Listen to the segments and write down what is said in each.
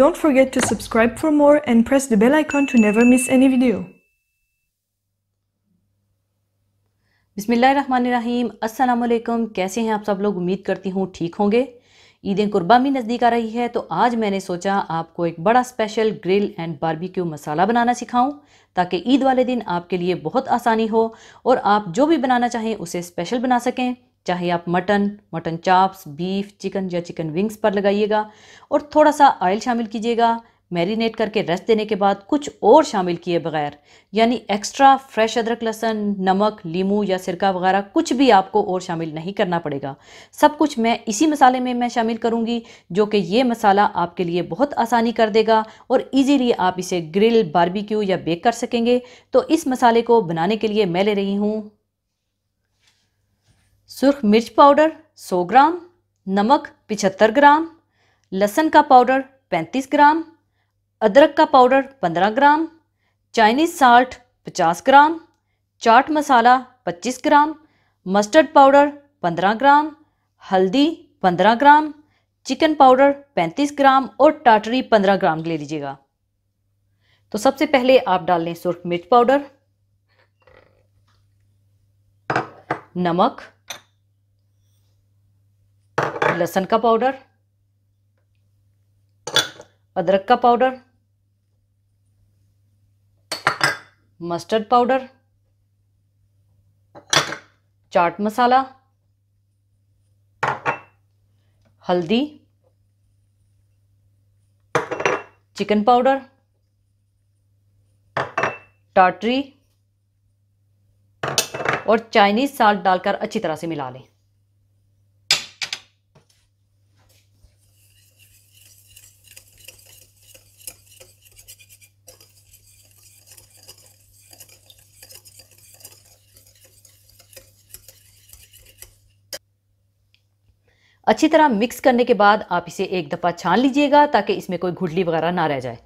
Don't forget to subscribe for more and press the bell icon to never miss any video. बिसमीम असलकम कैसे हैं आप सब लोग उम्मीद करती हूँ ठीक होंगे ईदें कुर्बा भी नज़दीक आ रही है तो आज मैंने सोचा आपको एक बड़ा special grill and barbecue masala बनाना सिखाऊं ताकि ईद वाले दिन आपके लिए बहुत आसानी हो और आप जो भी बनाना चाहें उसे स्पेशल बना सकें चाहे आप mutton mutton chops beef chicken या चिकन विंग्स पर लगाइएगा और थोड़ा सा ऑयल शामिल कीजिएगा मैरिनेट करके रस देने के बाद कुछ और शामिल किए बगैर यानी एक्स्ट्रा फ्रेश अदरक लहसन नमक लीमू या सिरका वगैरह कुछ भी आपको और शामिल नहीं करना पड़ेगा सब कुछ मैं इसी मसाले में मैं शामिल करूँगी जो कि ये मसाला आपके लिए बहुत आसानी कर देगा और इजीली आप इसे ग्रिल बारबेक्यू या बेक कर सकेंगे तो इस मसाले को बनाने के लिए मैं ले रही हूँ सुर्ख मिर्च पाउडर 100 ग्राम नमक 75 ग्राम लहसन का पाउडर 35 ग्राम अदरक का powder 15 gram Chinese salt 50 gram chaat masala 25 gram mustard powder 15 gram हल्दी 15 ग्राम चिकन पाउडर 35 ग्राम और टाटरी 15 ग्राम ले लीजिएगा तो सबसे पहले आप डाल लें सुर्ख मिर्च पाउडर नमक लहसुन का पाउडर अदरक का powder mustard powder chaat masala हल्दी चिकन पाउडर टाटरी और चाइनीज़ साल्ट डालकर अच्छी तरह से मिला लें अच्छी तरह मिक्स करने के बाद आप इसे एक दफ़ा छान लीजिएगा ताकि इसमें कोई घुटली वगैरह ना रह जाए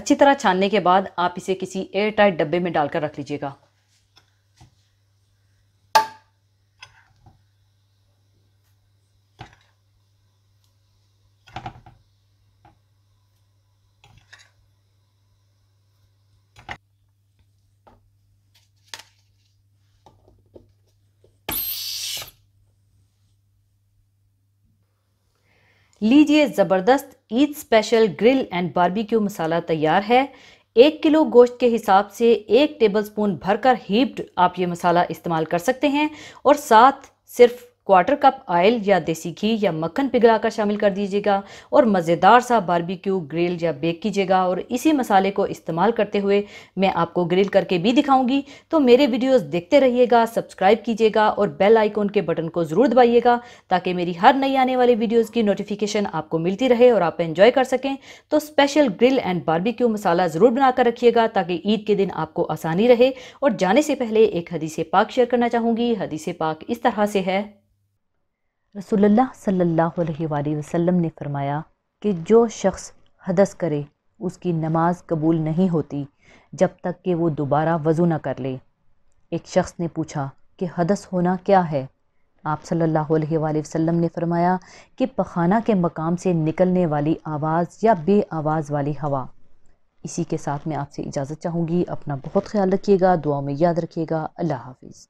अच्छी तरह छानने के बाद आप इसे किसी एयर टाइट डब्बे में डालकर रख लीजिएगा लीजिए ज़बरदस्त Eid special grill and barbecue masala तैयार है एक किलो गोश्त के हिसाब से एक टेबलस्पून भरकर हीप्ड आप ये मसाला इस्तेमाल कर सकते हैं और साथ सिर्फ क्वार्टर कप ऑयल या देसी घी या मक्खन पिघलाकर शामिल कर दीजिएगा और मज़ेदार सा बारबेक्यू ग्रिल या बेक कीजिएगा और इसी मसाले को इस्तेमाल करते हुए मैं आपको ग्रिल करके भी दिखाऊंगी तो मेरे वीडियोस देखते रहिएगा सब्सक्राइब कीजिएगा और बेल आइकॉन के बटन को ज़रूर दबाइएगा ताकि मेरी हर नई आने वाली वीडियोज़ की नोटिफिकेशन आपको मिलती रहे और आप इन्जॉय कर सकें तो special grill and barbecue masala ज़रूर बनाकर रखिएगा ताकि ईद के दिन आपको आसानी रहे और जाने से पहले एक हदीसी पाक शेयर करना चाहूँगी हदीसी पाक इस तरह से है रसोल्ला सल्ला वसम ने फरमाया कि जो शख्स हदस करे उसकी नमाज कबूल नहीं होती जब तक कि वो दोबारा वज़ू न कर ले एक शख्स ने पूछा कि हदस होना क्या है आप सल्लल्लाहु अलैहि वसल्लम ने फरमाया कि पखाना के मकाम से निकलने वाली आवाज़ या बे आवाज़ वाली हवा इसी के साथ मैं आपसे इजाज़त चाहूँगी अपना बहुत ख्याल रखिएगा दुआ में याद रखिएगा अल्लाह हाफिज़